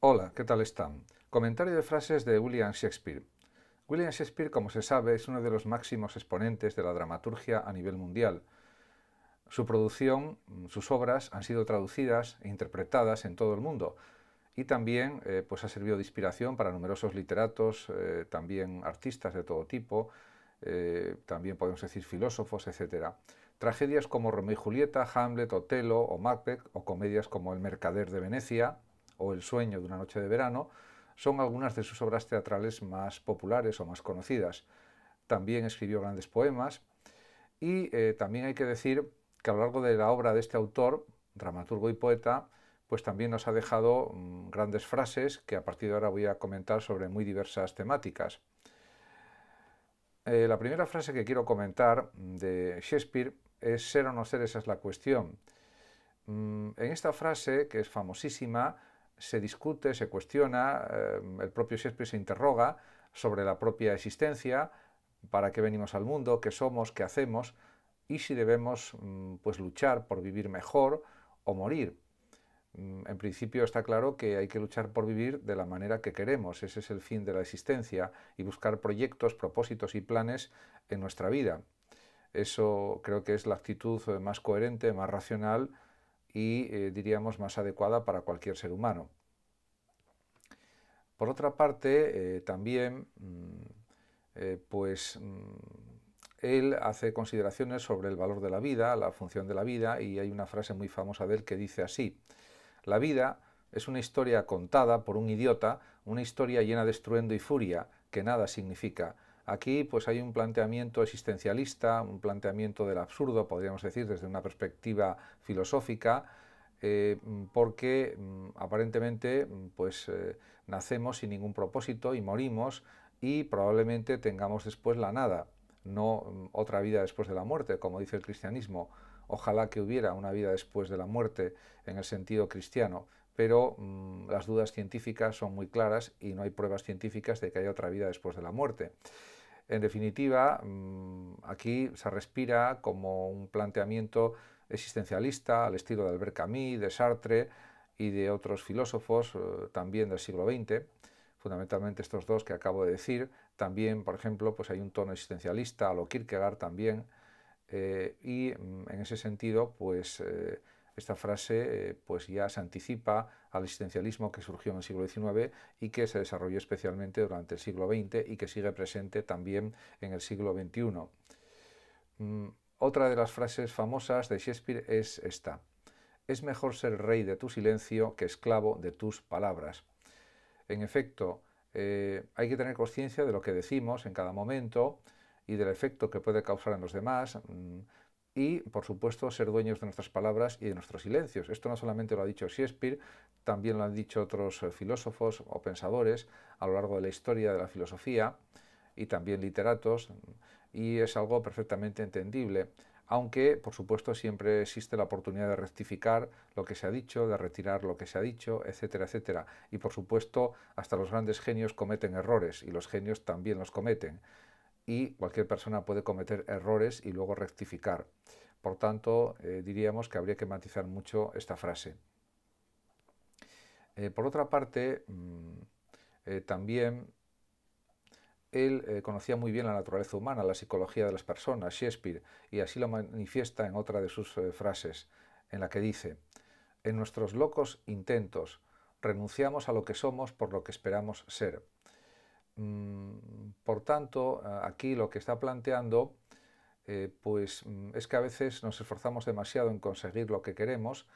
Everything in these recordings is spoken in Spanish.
Hola, ¿qué tal están? Comentario de frases de William Shakespeare. William Shakespeare, como se sabe, es uno de los máximos exponentes de la dramaturgia a nivel mundial. Su producción, mm, sus obras han sido traducidas e interpretadas en todo el mundo y también eh, pues ha servido de inspiración para numerosos literatos, eh, también artistas de todo tipo, eh, también podemos decir filósofos, etc. Tragedias como Romeo y Julieta, Hamlet, Otelo o Macbeth o comedias como El Mercader de Venecia, o El sueño de una noche de verano son algunas de sus obras teatrales más populares o más conocidas. También escribió grandes poemas y eh, también hay que decir que a lo largo de la obra de este autor, dramaturgo y poeta, pues también nos ha dejado mm, grandes frases que a partir de ahora voy a comentar sobre muy diversas temáticas. Eh, la primera frase que quiero comentar mm, de Shakespeare es ser o no ser, esa es la cuestión. Mm, en esta frase, que es famosísima, se discute, se cuestiona, eh, el propio Shakespeare se interroga sobre la propia existencia, para qué venimos al mundo, qué somos, qué hacemos y si debemos mm, pues luchar por vivir mejor o morir. Mm, en principio está claro que hay que luchar por vivir de la manera que queremos, ese es el fin de la existencia y buscar proyectos, propósitos y planes en nuestra vida. Eso creo que es la actitud eh, más coherente, más racional y eh, diríamos más adecuada para cualquier ser humano. Por otra parte, eh, también mm, eh, pues mm, él hace consideraciones sobre el valor de la vida, la función de la vida, y hay una frase muy famosa de él que dice así, la vida es una historia contada por un idiota, una historia llena de estruendo y furia, que nada significa, Aquí pues hay un planteamiento existencialista, un planteamiento del absurdo, podríamos decir, desde una perspectiva filosófica, eh, porque mm, aparentemente mm, pues eh, nacemos sin ningún propósito y morimos y probablemente tengamos después la nada, no mm, otra vida después de la muerte, como dice el cristianismo. Ojalá que hubiera una vida después de la muerte en el sentido cristiano, pero las dudas científicas son muy claras y no hay pruebas científicas de que haya otra vida después de la muerte. En definitiva, mm, aquí se respira como un planteamiento existencialista al estilo de Albert Camus, de Sartre y de otros filósofos eh, también del siglo XX, fundamentalmente estos dos que acabo de decir. También, por ejemplo, pues hay un tono existencialista a lo Kierkegaard también. Eh, y mm, en ese sentido, pues eh, esta frase eh, pues ya se anticipa al existencialismo que surgió en el siglo XIX y que se desarrolló especialmente durante el siglo XX y que sigue presente también en el siglo XXI. Mm, otra de las frases famosas de Shakespeare es esta. Es mejor ser rey de tu silencio que esclavo de tus palabras. En efecto, eh, hay que tener conciencia de lo que decimos en cada momento y del efecto que puede causar en los demás. Mm, y, por supuesto, ser dueños de nuestras palabras y de nuestros silencios. Esto no solamente lo ha dicho Shakespeare, también lo han dicho otros eh, filósofos o pensadores a lo largo de la historia de la filosofía y también literatos, y es algo perfectamente entendible, aunque, por supuesto, siempre existe la oportunidad de rectificar lo que se ha dicho, de retirar lo que se ha dicho, etcétera, etcétera. Y, por supuesto, hasta los grandes genios cometen errores y los genios también los cometen y cualquier persona puede cometer errores y luego rectificar. Por tanto, eh, diríamos que habría que matizar mucho esta frase. Eh, por otra parte, mm, eh, también él conocía muy bien la naturaleza humana, la psicología de las personas, Shakespeare, y así lo manifiesta en otra de sus frases, en la que dice, en nuestros locos intentos renunciamos a lo que somos por lo que esperamos ser. Mm, por tanto, aquí lo que está planteando eh, pues mm, es que a veces nos esforzamos demasiado en conseguir lo que queremos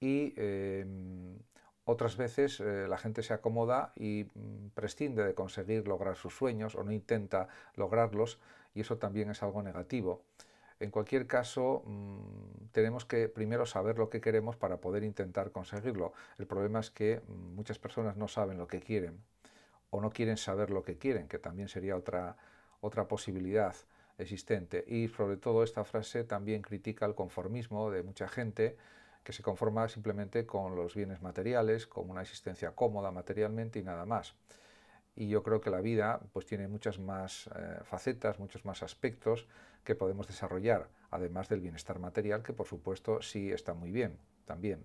y em, otras veces eh, la gente se acomoda y mm, prescinde de conseguir lograr sus sueños o no intenta lograrlos y eso también es algo negativo. En cualquier caso, tenemos que primero saber lo que queremos para poder intentar conseguirlo. El problema es que muchas personas no saben lo que quieren o no quieren saber lo que quieren, que también sería otra, otra posibilidad existente. Y sobre todo esta frase también critica el conformismo de mucha gente que se conforma simplemente con los bienes materiales, con una existencia cómoda materialmente y nada más. Y yo creo que la vida pues tiene muchas más eh, facetas, muchos más aspectos que podemos desarrollar, además del bienestar material, que por supuesto sí está muy bien también.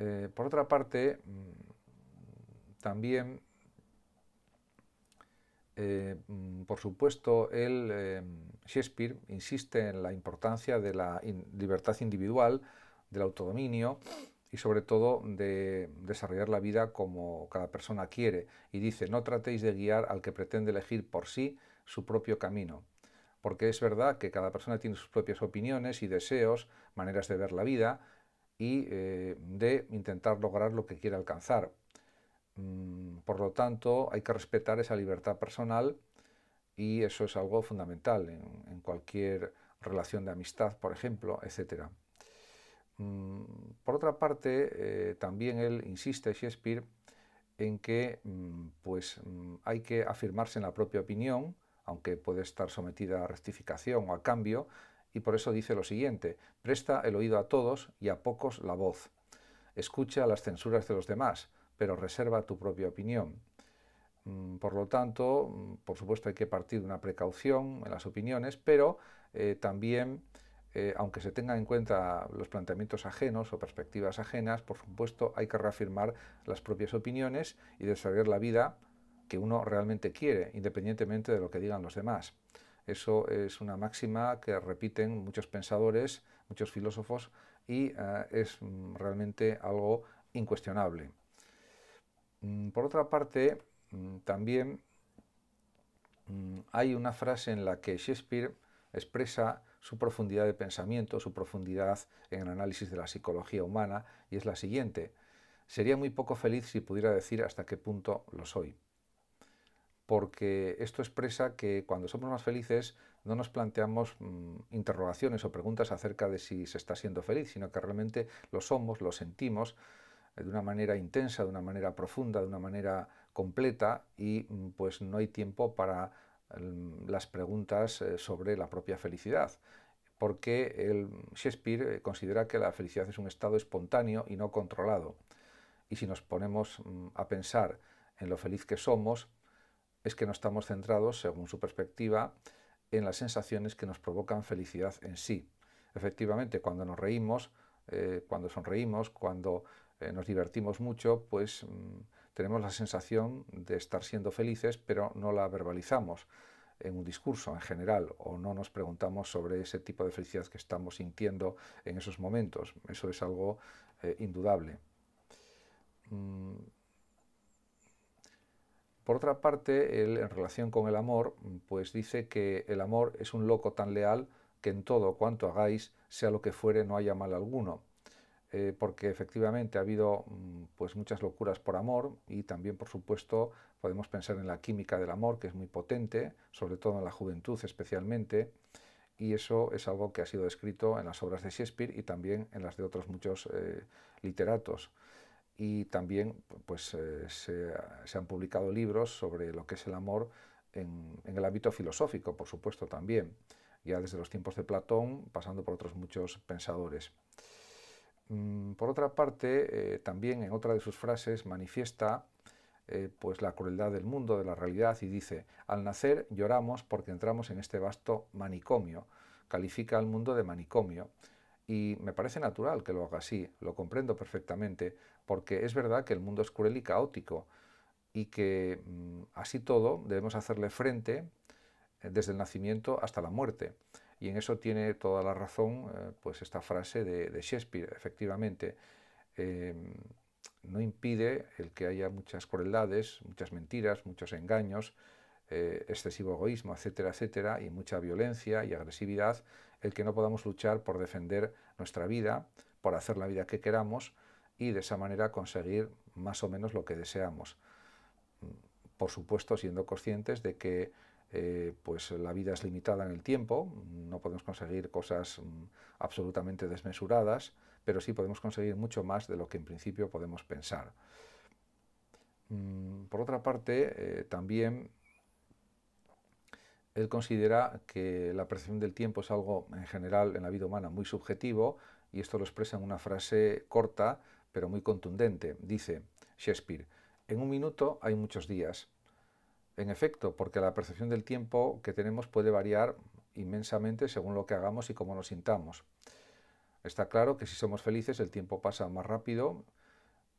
Eh, por otra parte, mm, también eh, mm, por supuesto, em, Shakespeare insiste en la importancia de la libertad individual, del autodominio y sobre todo de desarrollar la vida como cada persona quiere. Y dice, no tratéis de guiar al que pretende elegir por sí su propio camino. Porque es verdad que cada persona tiene sus propias opiniones y deseos, maneras de ver la vida y eh, de intentar lograr lo que quiere alcanzar. Mm, por lo tanto, hay que respetar esa libertad personal y eso es algo fundamental en, cualquier relación de amistad, por ejemplo, etc. Mm, por otra parte, eh, también él insiste, Shakespeare, en que mm, pues, hay que afirmarse en la propia opinión, aunque puede estar sometida a rectificación o a cambio, y por eso dice lo siguiente, presta el oído a todos y a pocos la voz, escucha las censuras de los demás, pero reserva tu propia opinión. Mm, por lo tanto, mm, por supuesto hay que partir de una precaución en las opiniones, pero eh, también, eh, aunque se tengan en cuenta los planteamientos ajenos o perspectivas ajenas, por supuesto hay que reafirmar las propias opiniones y desarrollar la vida que uno realmente quiere, independientemente de lo que digan los demás. Eso es una máxima que repiten muchos pensadores, muchos filósofos y eh, es mm, realmente algo incuestionable. Mm, por otra parte, mm, también mm, hay una frase en la que Shakespeare expresa su profundidad de pensamiento, su profundidad en el análisis de la psicología humana, y es la siguiente. Sería muy poco feliz si pudiera decir hasta qué punto lo soy. Porque esto expresa que cuando somos más felices no nos planteamos interrogaciones o preguntas acerca de si se está siendo feliz, sino que realmente lo somos, lo sentimos, de una manera intensa, de una manera profunda, de una manera completa y mm, pues no hay tiempo para mm, las preguntas eh, sobre la propia felicidad, porque el Shakespeare eh, considera que la felicidad es un estado espontáneo y no controlado. Y si nos ponemos mm, a pensar en lo feliz que somos, es que no estamos centrados, según su perspectiva, en las sensaciones que nos provocan felicidad en sí. Efectivamente, cuando nos reímos, eh, cuando sonreímos, cuando eh, nos divertimos mucho, pues mm, tenemos la sensación de estar siendo felices, pero no la verbalizamos en un discurso en general o no nos preguntamos sobre ese tipo de felicidad que estamos sintiendo en esos momentos. Eso es algo eh, indudable. Mm. Por otra parte, él en relación con el amor, pues dice que el amor es un loco tan leal que en todo cuanto hagáis, sea lo que fuere, no haya mal alguno. Eh, porque efectivamente ha habido mm, pues muchas locuras por amor y también por supuesto podemos pensar en la química del amor que es muy potente, sobre todo en la juventud especialmente, y eso es algo que ha sido descrito en las obras de Shakespeare y también en las de otros muchos eh, literatos. Y también pues, eh, se, han publicado libros sobre lo que es el amor en el ámbito filosófico, por supuesto también, ya desde los tiempos de Platón, pasando por otros muchos pensadores. Mm, por otra parte, eh, también en otra de sus frases manifiesta eh, pues la crueldad del mundo, de la realidad, y dice, al nacer lloramos porque entramos en este vasto manicomio, califica al mundo de manicomio, y me parece natural que lo haga así, lo comprendo perfectamente, porque es verdad que el mundo es cruel y caótico, y que mm, así todo debemos hacerle frente eh, desde el nacimiento hasta la muerte. Y en eso tiene toda la razón eh, pues esta frase de, Shakespeare, efectivamente. Em, no impide el que haya muchas crueldades, muchas mentiras, muchos engaños, eh, excesivo egoísmo, etcétera, etcétera, y mucha violencia y agresividad, el que no podamos luchar por defender nuestra vida, por hacer la vida que queramos y de esa manera conseguir más o menos lo que deseamos. Mm, por supuesto, siendo conscientes de que eh, pues la vida es limitada en el tiempo, no podemos conseguir cosas mm, absolutamente desmesuradas, pero sí podemos conseguir mucho más de lo que en principio podemos pensar. Mm, por otra parte, eh, también él considera que la percepción del tiempo es algo en general en la vida humana muy subjetivo y esto lo expresa en una frase corta pero muy contundente. Dice Shakespeare, en un minuto hay muchos días, en efecto, porque la percepción del tiempo que tenemos puede variar inmensamente según lo que hagamos y cómo nos sintamos. Está claro que si somos felices el tiempo pasa más rápido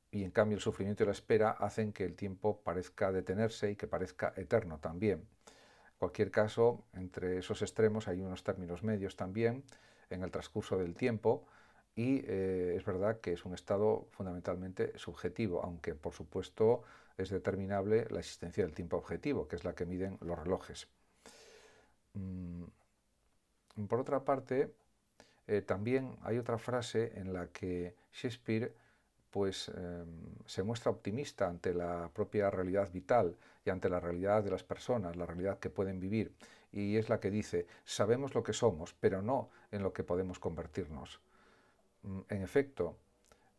y en cambio el sufrimiento y la espera hacen que el tiempo parezca detenerse y que parezca eterno también. En cualquier caso, entre esos extremos hay unos términos medios también en el transcurso del tiempo y eh, es verdad que es un estado fundamentalmente subjetivo, aunque por supuesto es determinable la existencia del tiempo objetivo, que es la que miden los relojes. Mm, por otra parte, eh, también hay otra frase en la que Shakespeare pues, eh, se muestra optimista ante la propia realidad vital y ante la realidad de las personas, la realidad que pueden vivir, y es la que dice, sabemos lo que somos, pero no en lo que podemos convertirnos. Mm, en efecto,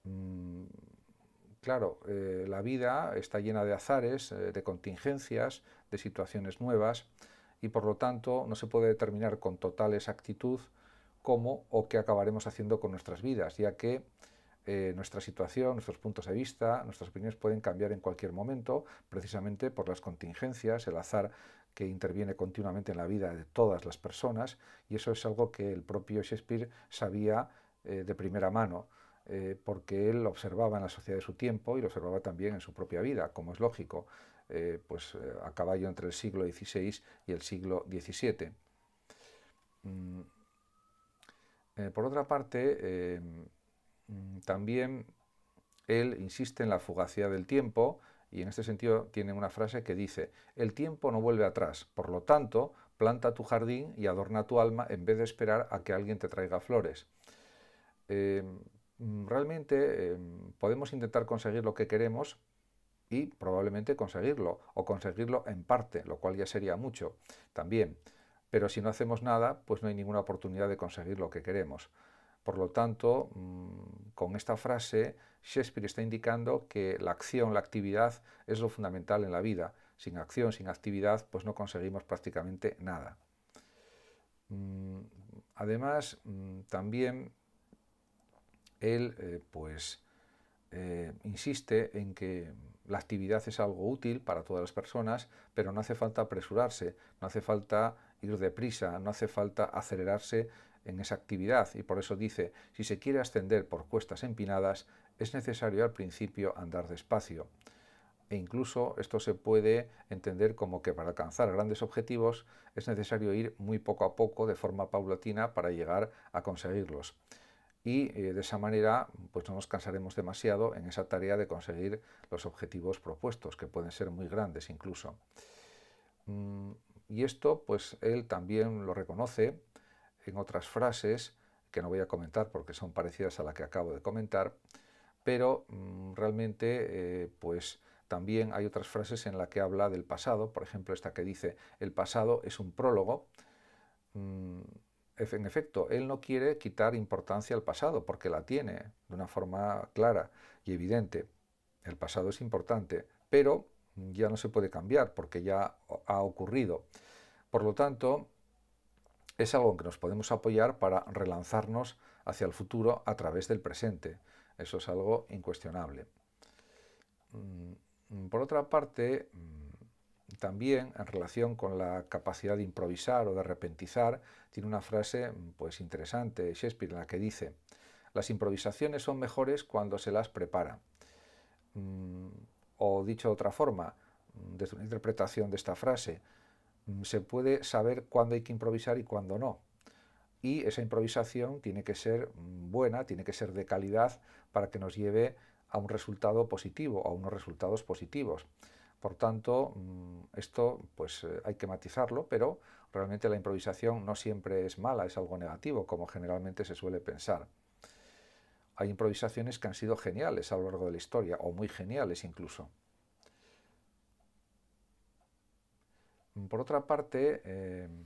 mm, Claro, eh, la vida está llena de azares, eh, de contingencias, de situaciones nuevas y por lo tanto no se puede determinar con total exactitud cómo o qué acabaremos haciendo con nuestras vidas, ya que eh, nuestra situación, nuestros puntos de vista, nuestras opiniones pueden cambiar en cualquier momento, precisamente por las contingencias, el azar que interviene continuamente en la vida de todas las personas, y eso es algo que el propio Shakespeare sabía de primera mano. Eh, porque él observaba en la sociedad de su tiempo y lo observaba también en su propia vida, como es lógico, eh, pues eh, a caballo entre el siglo XVI y el siglo XVII. Mm, por otra parte, mm, también él insiste en la fugacidad del tiempo y en este sentido tiene una frase que dice, el tiempo no vuelve atrás, por lo tanto, planta tu jardín y adorna tu alma en vez de esperar a que alguien te traiga flores. Mm, realmente em, podemos intentar conseguir lo que queremos y probablemente conseguirlo, o conseguirlo en parte, lo cual ya sería mucho también. Pero si no hacemos nada, pues no hay ninguna oportunidad de conseguir lo que queremos. Por lo tanto, mm, con esta frase, Shakespeare está indicando que la acción, la actividad es lo fundamental en la vida. Sin acción, sin actividad, pues no conseguimos prácticamente nada. Mm, además, también él eh, pues eh, insiste en que la actividad es algo útil para todas las personas, pero no hace falta apresurarse, no hace falta ir deprisa, no hace falta acelerarse en esa actividad y por eso dice, si se quiere ascender por cuestas empinadas, es necesario al principio andar despacio. E incluso esto se puede entender como que para alcanzar grandes objetivos es necesario ir muy poco a poco, de forma paulatina, para llegar a conseguirlos y eh, de esa manera pues no nos cansaremos demasiado en esa tarea de conseguir los objetivos propuestos, que pueden ser muy grandes incluso. Mm, y esto pues él también lo reconoce en otras frases que no voy a comentar porque son parecidas a la que acabo de comentar, pero mm, realmente eh, pues también hay otras frases en las que habla del pasado, por ejemplo esta que dice el pasado es un prólogo, mm, en efecto, él no quiere quitar importancia al pasado, porque la tiene de una forma clara y evidente. El pasado es importante, pero ya no se puede cambiar porque ya ha ocurrido. Por lo tanto, es algo en que nos podemos apoyar para relanzarnos hacia el futuro a través del presente. Eso es algo incuestionable. Mm, por otra parte, mm, también en relación con la capacidad de improvisar o de arrepentizar, tiene una frase pues interesante Shakespeare en la que dice, las improvisaciones son mejores cuando se las prepara. Mm, o dicho de otra forma, mm, desde una interpretación de esta frase, mm, se puede saber cuándo hay que improvisar y cuándo no. Y esa improvisación tiene que ser buena, tiene que ser de calidad para que nos lleve a un resultado positivo, a unos resultados positivos. Por tanto, mm, esto pues eh, hay que matizarlo, pero realmente la improvisación no siempre es mala, es algo negativo, como generalmente se suele pensar. Hay improvisaciones que han sido geniales a lo largo de la historia, o muy geniales incluso. Mm, por otra parte, em,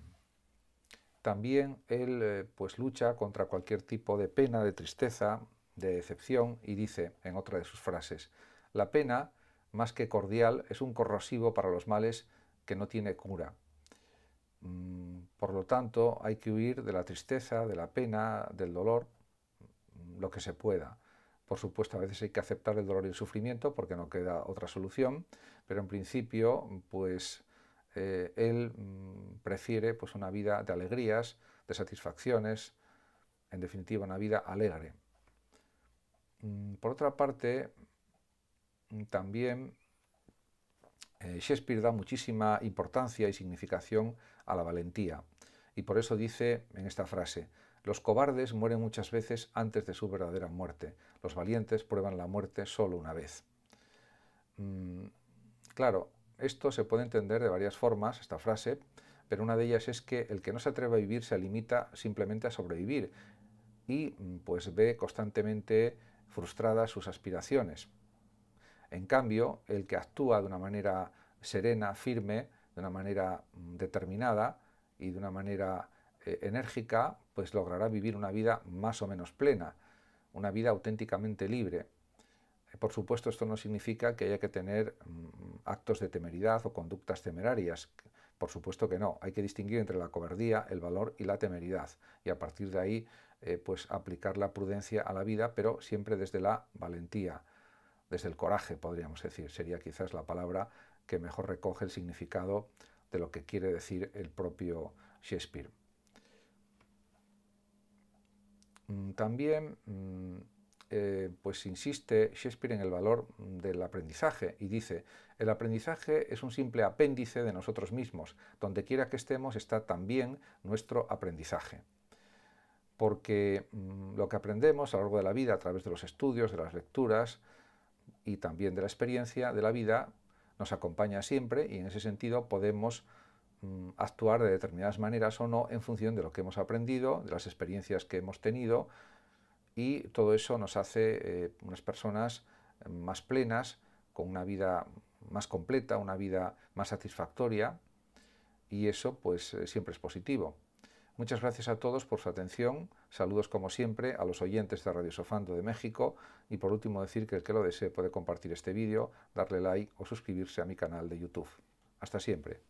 también él eh, pues lucha contra cualquier tipo de pena, de tristeza, de decepción, y dice en otra de sus frases, la pena más que cordial, es un corrosivo para los males que no tiene cura. Mm, por lo tanto, hay que huir de la tristeza, de la pena, del dolor, lo que se pueda. Por supuesto, a veces hay que aceptar el dolor y el sufrimiento porque no queda otra solución, pero en principio, pues eh, él mm, prefiere pues, una vida de alegrías, de satisfacciones, en definitiva, una vida alegre. Mm, por otra parte, también eh, Shakespeare da muchísima importancia y significación a la valentía. Y por eso dice en esta frase, los cobardes mueren muchas veces antes de su verdadera muerte. Los valientes prueban la muerte solo una vez. Mm, claro, esto se puede entender de varias formas, esta frase, pero una de ellas es que el que no se atreve a vivir se limita simplemente a sobrevivir y pues ve constantemente frustradas sus aspiraciones. En cambio, el que actúa de una manera serena, firme, de una manera mm, determinada y de una manera eh, enérgica, pues logrará vivir una vida más o menos plena, una vida auténticamente libre. Eh, por supuesto, esto no significa que haya que tener mm, actos de temeridad o conductas temerarias. Por supuesto que no. Hay que distinguir entre la cobardía, el valor y la temeridad. Y a partir de ahí, eh, pues aplicar la prudencia a la vida, pero siempre desde la valentía, desde el coraje, podríamos decir. Sería quizás la palabra que mejor recoge el significado de lo que quiere decir el propio Shakespeare. Mm, también, mm, eh, pues insiste Shakespeare en el valor del aprendizaje y dice, el aprendizaje es un simple apéndice de nosotros mismos, donde quiera que estemos está también nuestro aprendizaje porque mm, lo que aprendemos a lo largo de la vida a través de los estudios, de las lecturas, y también de la experiencia de la vida nos acompaña siempre y en ese sentido podemos mm, actuar de determinadas maneras o no en función de lo que hemos aprendido, de las experiencias que hemos tenido y todo eso nos hace eh, unas personas eh, más plenas, con una vida más completa, una vida más satisfactoria y eso pues eh, siempre es positivo. Muchas gracias a todos por su atención. Saludos como siempre a los oyentes de Radio Sofando de México y por último decir que el que lo desee puede compartir este vídeo, darle like o suscribirse a mi canal de YouTube. Hasta siempre.